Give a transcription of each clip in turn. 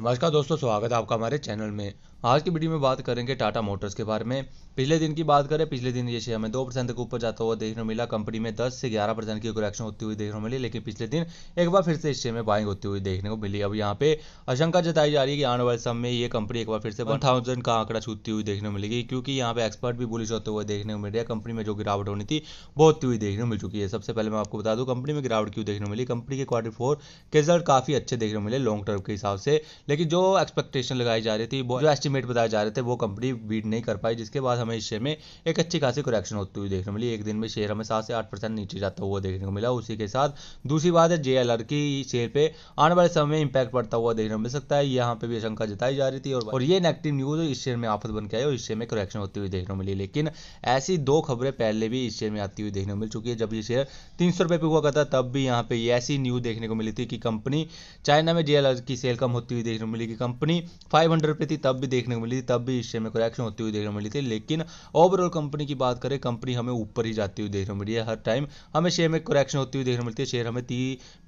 नमस्कार दोस्तों स्वागत है आपका हमारे चैनल में आज की वीडियो में बात करेंगे टाटा मोटर्स के बारे में पिछले दिन की बात करें पिछले दिन ये शेयर हमें दो परसेंट तक ऊपर जाता हुआ देखने को मिला कंपनी में 10 से 11 परसेंट की करेक्शन होती हुई देखने को मिली लेकिन पिछले दिन एक बार फिर से इस शेयर में बाइंग होती हुई देखने को मिली अब यहाँ पे आशंका जताई जा रही है कि आने वाले समय में ये कंपनी एक बार फिर से वन थाउजेंड का आंकड़ा छूटती हुई देखने को मिलेगी क्योंकि यहाँ पे एक्सपर्ट भी बुलिश होते हुए देखने को मिल रहा है कंपनी में जो गिरावट होनी थी वो होती हुई देखने को मिल चुकी है सबसे पहले मैं आपको बता दूँ कंपनी में गिरावट क्यों देखने को मिली कंपनी के क्वार्टर फोर के रिजल्ट काफ़ी अच्छे देखने को मिले लॉन्ग टर्म के हिसाब से लेकिन जो एक्सपेक्टेशन लगाई जा रही थी जो एस्टिमेट बताए जा रहे थे वो कंपनी बीट नहीं कर पाई जिसके बाद हमें इस शेयर में एक अच्छी खासी करेक्शन होती हुई देखने मिली एक दिन में शेयर हमें सात से आठ परसेंट नीचे जाता हुआ देखने को मिला उसी के साथ दूसरी बात है जे की शेयर पे आने वाले समय में इंपैक्ट पड़ता हुआ देखने मिल सकता है यहाँ पे भी आशंका जताई जा रही थी और, और ये नेगेटिव न्यूज इस शेयर में आफत बन के आई और इस शेयर में करेक्शन होती हुई देखने को मिली लेकिन ऐसी दो खबरें पहले भी इस शेयर में आती हुई देखने को मिल चुकी है जब ये शेयर तीन सौ रुपये पे हुआ करता तब भी यहाँ पे ऐसी न्यूज देखने को मिली थी कि कंपनी चाइना में जे की सेल कम होती हुई देखने को मिली कि कंपनी 500 पे थी तब भी देखने को मिली थी तब भी इस शेयर में करेक्शन होती हुई देखने को मिली थी लेकिन ओवरऑल कंपनी की बात करें कंपनी हमें ऊपर ही जाती हुई देखने को मिली है हर टाइम हमें शेयर में करेक्शन होती हुई देखने को मिलती है शेयर हमें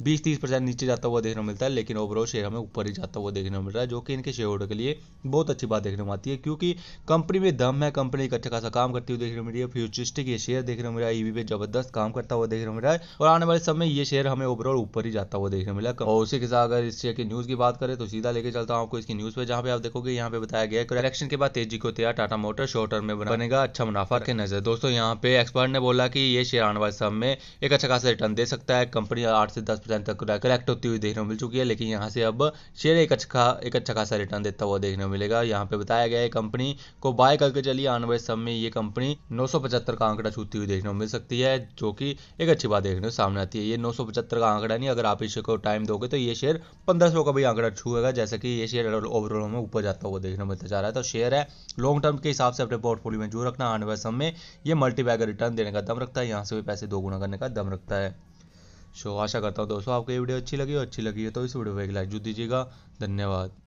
बीस तीस परसेंट नीचे जाता हुआ देखने को मिलता है लेकिन ओवरऑल शेयर हमें ऊपर ही जाता हुआ देखने को मिल रहा है जो कि इनके शेयर होल्डर के लिए बहुत अच्छी बात देखने को आती है क्योंकि कंपनी में दम है कंपनी एक अच्छा खासा काम करती हुई देखने को मिली है फ्यूचरिस्टिक ये शेयर देखने को मिला है ईवी पे जबरदस्त काम करता हुआ देखने को मिला है और आने वाले समय ये शेयर हमें ओवरऑल ऊपर ही जाता हुआ देखने को मिला और उसी के साथ अगर इस शेयर की न्यूज़ की बात करें तो सीधा लेके चलता हूँ आपको इसकी न्यूज पे जहाँ पे आप देखोगे यहाँ पे बताया गया है इलेक्शन के बाद तेजी को तैयार टाटा मोटर शॉर्ट टर्म में बनेगा अच्छा मुनाफा के नजर दोस्तों यहाँ पे एक्सपर्ट ने बोला की ये शेयर आने वाले समय में एक अच्छा खासा रिटर्न दे सकता है कंपनी आठ से दस परसेंट तक कलेक्ट होती हुई देखने को मिल चुकी है लेकिन यहाँ से अब शेयर एक अच्छा एक अच्छा खासा रिटर्न देता हुआ देखने को मिलेगा यहाँ पे बताया गया है कंपनी को बाय करके चलिए आने वाले समय में ये कंपनी नौ का आंकड़ा छूती हुई देखने को मिल सकती है जो की एक अच्छी बात देखने को सामने आती है ये नौ का आंकड़ा नहीं अगर आप इसे को टाइम दोगे तो ये शेयर पंद्रह का भी आंकड़ा छूएगा जैसे कि ये शेयर ओवरऑल हमें ऊपर जाता हुआ देखने मिलता जा रहा है तो शेयर है लॉन्ग टर्म के हिसाब से अपने पोर्टफोलियो में जो रखना आने वाले समय में ये मल्टीबैगर रिटर्न देने का दम रखता है यहाँ से भी पैसे दोगुना करने का दम रखता है सो आशा करता हूँ दोस्तों आपको ये वीडियो अच्छी लगी और अच्छी लगी है तो इस वीडियो को एक लाइक जो दीजिएगा धन्यवाद